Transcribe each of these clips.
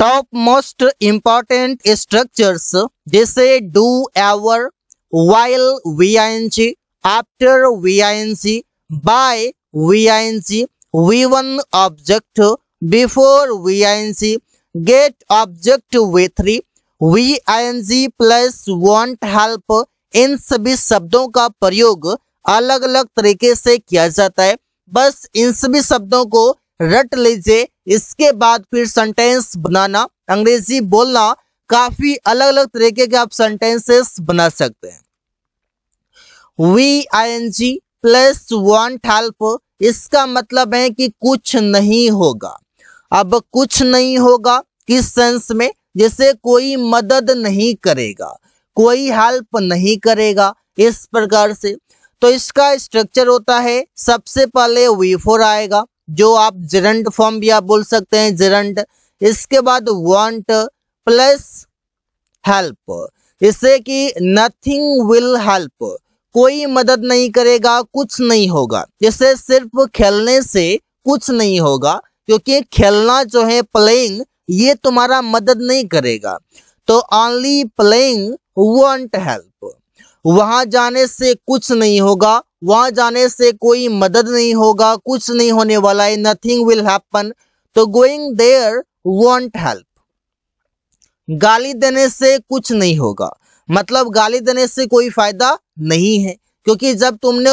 top most important structures जैसे do ever while V I N C after V I N C by V I N C V one object before V I N C get object before three V I N C plus won't help इन सभी शब्दों का प्रयोग अलग अलग तरीके से किया जाता है बस इन सभी शब्दों को रट लीजिए इसके बाद फिर सेंटेंस बनाना अंग्रेजी बोलना काफी अलग अलग तरीके के आप सेंटेंसेस बना सकते हैं V I N G plus one help इसका मतलब है कि कुछ नहीं होगा अब कुछ नहीं होगा किस सेंस में जैसे कोई मदद नहीं करेगा कोई हेल्प नहीं करेगा इस प्रकार से तो इसका स्ट्रक्चर होता है सबसे पहले वी फोर आएगा जो आप जेरंड फॉर्म भी आप बोल सकते हैं जेरंड इसके बाद वांट प्लस हेल्प इससे कि नथिंग विल हेल्प कोई मदद नहीं करेगा कुछ नहीं होगा इससे सिर्फ खेलने से कुछ नहीं होगा क्योंकि खेलना जो है प्लेइंग ये तुम्हारा मदद नहीं करेगा तो ऑनली प्लेइंग वांट हेल्प वहां जाने से कुछ नहीं होगा वहां जाने से कोई मदद नहीं होगा कुछ नहीं होने वाला है नथिंग विल हैपन तो गोइंग देयर वॉन्ट हेल्प गाली देने से कुछ नहीं होगा मतलब गाली देने से कोई फायदा नहीं है क्योंकि जब तुमने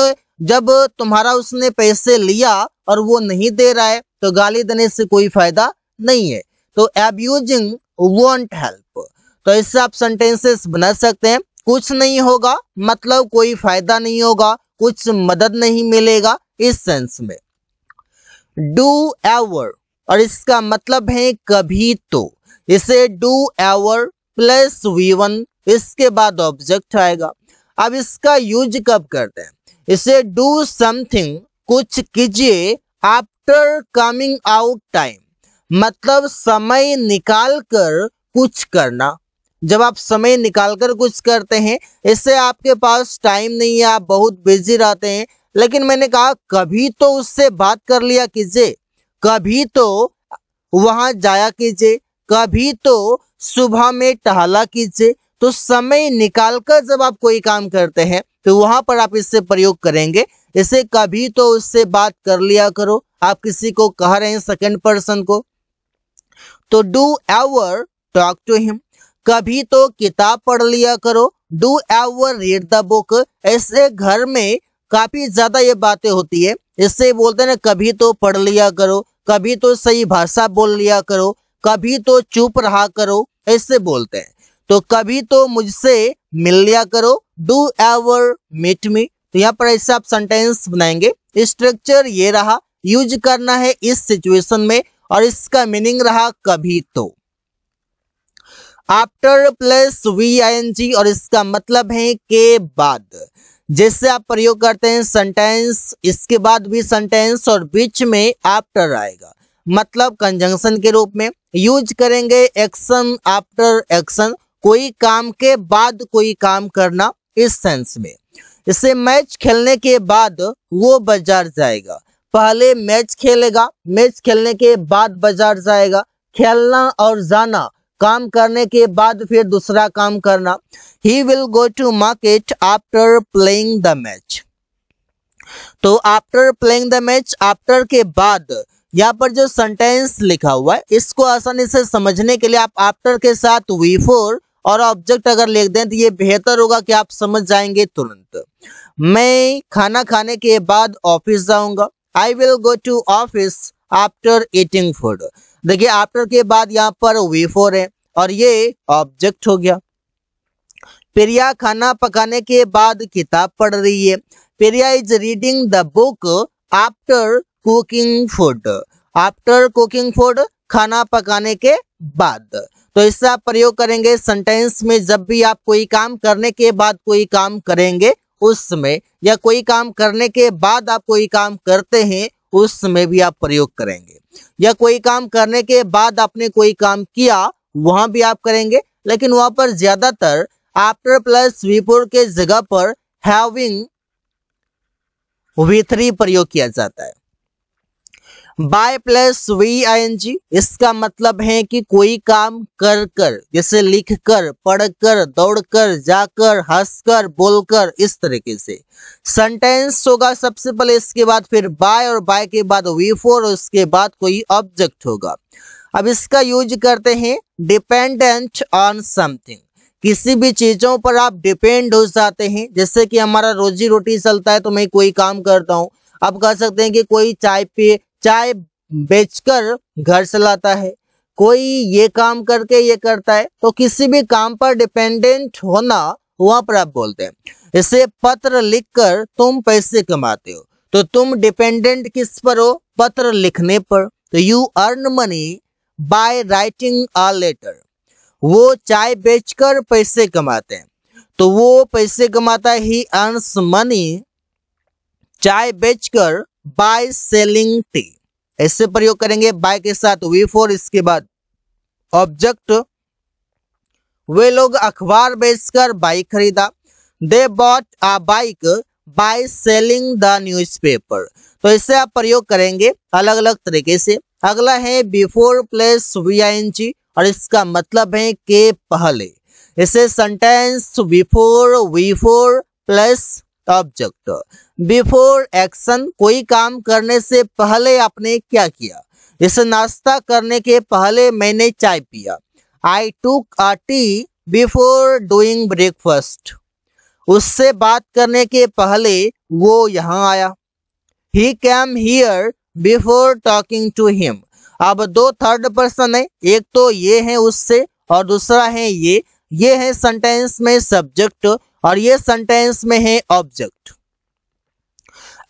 जब तुम्हारा उसने पैसे लिया और वो नहीं दे रहा है तो गाली देने से कोई फायदा नहीं है तो एब्यूजिंग वॉन्ट हेल्प तो इससे आप सेंटेंसेस बना सकते हैं कुछ नहीं होगा मतलब कोई फायदा नहीं होगा कुछ मदद नहीं मिलेगा इस सेंस में डू एवर और इसका मतलब है कभी तो इसे do ever plus V one इसके बाद ऑब्जेक्ट आएगा अब इसका यूज कब करते हैं इसे डू समथिंग कुछ कीजिए आफ्टर कमिंग आउट टाइम मतलब समय निकाल कर कुछ करना जब आप समय निकालकर कुछ करते हैं इससे आपके पास टाइम नहीं है आप बहुत बिजी रहते हैं लेकिन मैंने कहा कभी तो उससे बात कर लिया कीजिए कभी तो वहां जाया कीजिए कभी तो सुबह में टहला कीजिए तो समय निकालकर जब आप कोई काम करते हैं तो वहां पर आप इससे प्रयोग करेंगे इसे कभी तो उससे बात कर लिया करो आप किसी को कह रहे हैं सेकंड पर्सन को तो do ever talk to him कभी तो किताब पढ़ लिया करो do ever read the book ऐसे घर में काफी ज्यादा ये बातें होती है इससे बोलते हैं कभी तो पढ़ लिया करो कभी तो सही भाषा बोल लिया करो कभी तो चुप रहा करो ऐसे बोलते हैं तो कभी तो मुझसे मिल लिया करो डू एवर मीट मी तो यहाँ पर ऐसे आप सेंटेंस बनाएंगे स्ट्रक्चर ये रहा यूज करना है इस सिचुएशन में और इसका मीनिंग रहा कभी तो after plus V I N G और इसका मतलब है के बाद जैसे आप प्रयोग करते हैं सेंटेंस इसके बाद भी सेंटेंस और बीच में आफ्टर आएगा मतलब कंजंक्शन के रूप में यूज करेंगे एक्शन आफ्टर एक्शन कोई काम के बाद कोई काम करना इस सेंस में इसे मैच खेलने के बाद वो बाजार जाएगा पहले मैच खेलेगा मैच खेलने के बाद बाजार जाएगा खेलना और जाना काम करने के बाद फिर दूसरा काम करना he will go to market after playing the match तो after playing the match after के बाद यहाँ पर जो सेंटेंस लिखा हुआ है इसको आसानी से समझने के लिए आप आफ्टर के साथ वी फोर और ऑब्जेक्ट अगर लिख दें तो ये बेहतर होगा कि आप समझ जाएंगे तुरंत मैं खाना खाने के बाद ऑफिस जाऊंगा I will go to office after eating food देखिए आफ्टर के बाद यहाँ पर वी फोर है और ये ऑब्जेक्ट हो गया प्रिया खाना पकाने के बाद किताब पढ़ रही है Priya is reading the book after cooking food after cooking food खाना पकाने के बाद तो इससे आप प्रयोग करेंगे सेंटेंस में जब भी आप कोई काम करने के बाद कोई काम करेंगे उस समय या कोई काम करने के बाद आप कोई काम करते हैं उस समय भी आप प्रयोग करेंगे या कोई काम करने के बाद आपने कोई काम किया वहां भी आप करेंगे लेकिन वहां पर ज्यादातर आफ्टर प्लस बिफोर के जगह पर हैविंग वी थ्री प्रयोग किया जाता है by plus V I N G इसका मतलब है कि कोई काम कर कर जैसे लिख कर पढ़ कर दौड़ कर जाकर हंस कर बोल कर इस तरीके से सेंटेंस होगा सबसे पहले इसके बाद फिर बाय और बाय के बाद वी फोर और उसके बाद कोई ऑब्जेक्ट होगा अब इसका यूज करते हैं डिपेंडेंट ऑन समथिंग किसी भी चीज़ों पर आप डिपेंड हो जाते हैं जैसे कि हमारा रोजी रोटी चलता है तो मैं कोई काम करता हूँ आप कह सकते हैं कि कोई चाय पे चाय बेचकर घर चलाता है कोई ये काम करके ये करता है तो किसी भी काम पर डिपेंडेंट होना वहां पर आप बोलते हैं इसे पत्र लिखकर तुम पैसे कमाते हो तो तुम डिपेंडेंट किस पर हो पत्र लिखने पर तो you earn money by writing a letter वो चाय बेचकर पैसे कमाते हैं तो वो पैसे कमाता है ही अर्न्स मनी चाय बेचकर बाय सेलिंग टी इससे प्रयोग करेंगे बाय के साथ वी फोर इसके बाद ऑब्जेक्ट वे लोग अखबार बेचकर बाइक खरीदा they bought a bike by selling the newspaper तो इसे आप प्रयोग करेंगे अलग अलग तरीके से अगला है before plus V I N G और इसका मतलब है के पहले इसे sentence before V four plus object before action कोई काम करने से पहले आपने क्या किया इसे नाश्ता करने के पहले मैंने चाय पिया I took a tea before doing breakfast उससे बात करने के पहले वो यहाँ आया he came here before talking to him अब दो थर्ड पर्सन है एक तो ये है उससे और दूसरा है ये ये है सेंटेंस में सब्जेक्ट और ये सेंटेंस में है ऑब्जेक्ट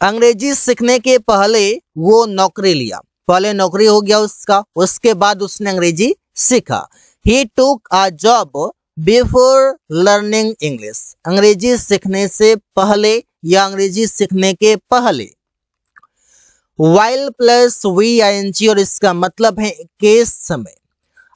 अंग्रेजी सीखने के पहले वो नौकरी लिया पहले नौकरी हो गया उसका उसके बाद उसने अंग्रेजी सीखा he took a job before learning English अंग्रेजी सीखने से पहले या अंग्रेजी सीखने के पहले while plus V I N G और इसका मतलब है के समय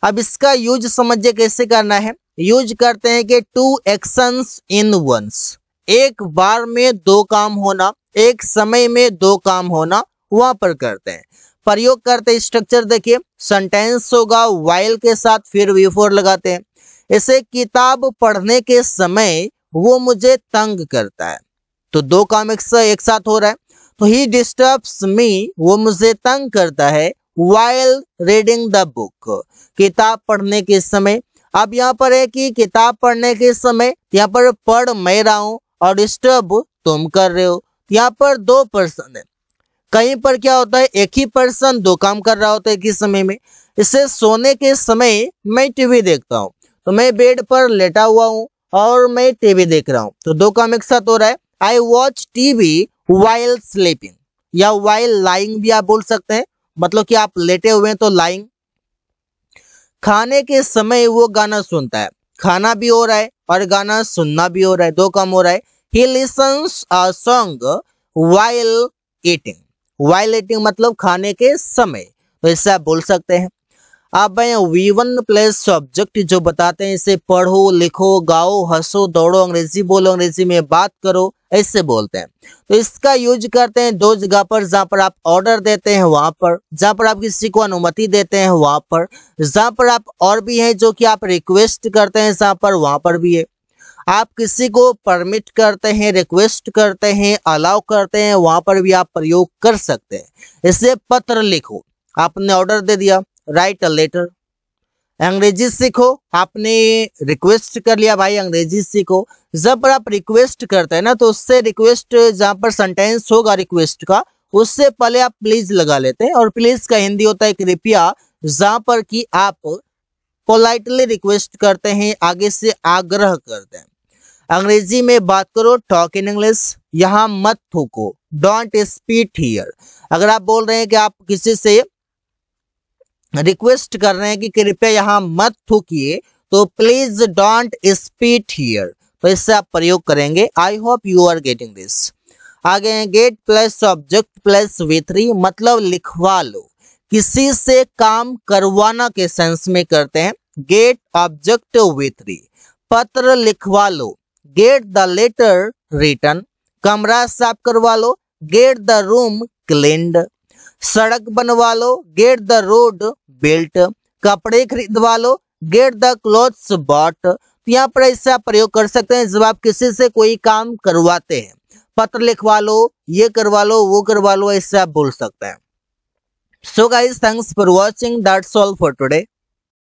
अब इसका यूज समझिए कैसे करना है यूज करते हैं कि टू एक्शंस इन वंस एक बार में दो काम होना एक समय में दो काम होना वहां पर करते हैं प्रयोग करते स्ट्रक्चर देखिए सेंटेंस होगा वाइल के साथ फिर वी फोर लगाते हैं इसे किताब पढ़ने के समय वो मुझे तंग करता है तो दो काम एक, एक साथ हो रहा है तो ही डिस्टर्ब्स मी वो मुझे तंग करता है वाइल रीडिंग द बुक किताब पढ़ने के समय अब यहाँ पर है कि किताब पढ़ने के समय यहाँ पर पढ़ मैं रहा हूं और डिस्टर्ब तुम कर रहे हो यहाँ पर दो पर्सन है कहीं पर क्या होता है एक ही पर्सन दो काम कर रहा होता है एक ही समय में इसे सोने के समय मैं टीवी देखता हूँ तो मैं बेड पर लेटा हुआ हूँ और मैं टीवी देख रहा हूँ तो दो काम एक साथ हो रहा है I watch TV while sleeping या वाइल लाइंग भी आप बोल सकते हैं मतलब कि आप लेटे हुए हैं तो लाइंग खाने के समय वो गाना सुनता है खाना भी हो रहा है और गाना सुनना भी हो रहा है दो काम हो रहा है he listens a song while eating while eating मतलब खाने के समय तो इससे आप बोल सकते हैं आप भाई वी वन प्लस सब्जेक्ट जो बताते हैं इसे पढ़ो लिखो गाओ हंसो दौड़ो अंग्रेजी बोलो अंग्रेजी में बात करो ऐसे बोलते हैं तो इसका यूज करते हैं दो जगह पर जहाँ पर आप ऑर्डर देते हैं वहां पर जहाँ पर आप किसी को अनुमति देते हैं वहां पर जहाँ पर आप और भी हैं जो कि आप रिक्वेस्ट करते हैं जहाँ पर वहां पर भी है आप किसी को परमिट करते हैं रिक्वेस्ट करते हैं अलाउ करते हैं वहां पर भी आप प्रयोग कर सकते हैं इसे पत्र लिखो आपने ऑर्डर दे दिया राइट अ लेटर अंग्रेजी सीखो आपने रिक्वेस्ट कर लिया भाई अंग्रेजी सीखो जब पर आप रिक्वेस्ट करते हैं ना तो उससे रिक्वेस्ट जहाँ पर सेंटेंस होगा रिक्वेस्ट का उससे पहले आप प्लीज लगा लेते हैं और प्लीज का हिंदी होता है कृपया जहाँ पर कि आप पोलाइटली रिक्वेस्ट करते हैं आगे से आग्रह करते हैं अंग्रेजी में बात करो टॉक इन इंग्लिश यहाँ मत थूको डोंट स्पीट हियर अगर आप बोल रहे हैं कि आप किसी से रिक्वेस्ट कर रहे हैं कि कृपया यहाँ मत थूकिए तो प्लीज डोंट स्पीट हियर तो इससे आप प्रयोग करेंगे I hope you are getting this आगे हैं get plus object plus three मतलब लिखवा लो किसी से काम करवाना के सेंस में करते हैं गेट ऑब्जेक्ट विथरी पत्र लिखवा लो गेट द लेटर रिटर्न कमरा साफ करवा लो गेट द रूम क्लीन्ड सड़क बनवा लो गेट द रोड बेल्ट कपड़े खरीदवा लो गेट द क्लॉथ्स बॉट तो यहाँ पर इससे आप प्रयोग कर सकते हैं जब आप किसी से कोई काम करवाते हैं पत्र लिखवा लो ये करवा लो वो करवा लो इससे आप बोल सकते हैं so guys thanks for watching that's all for today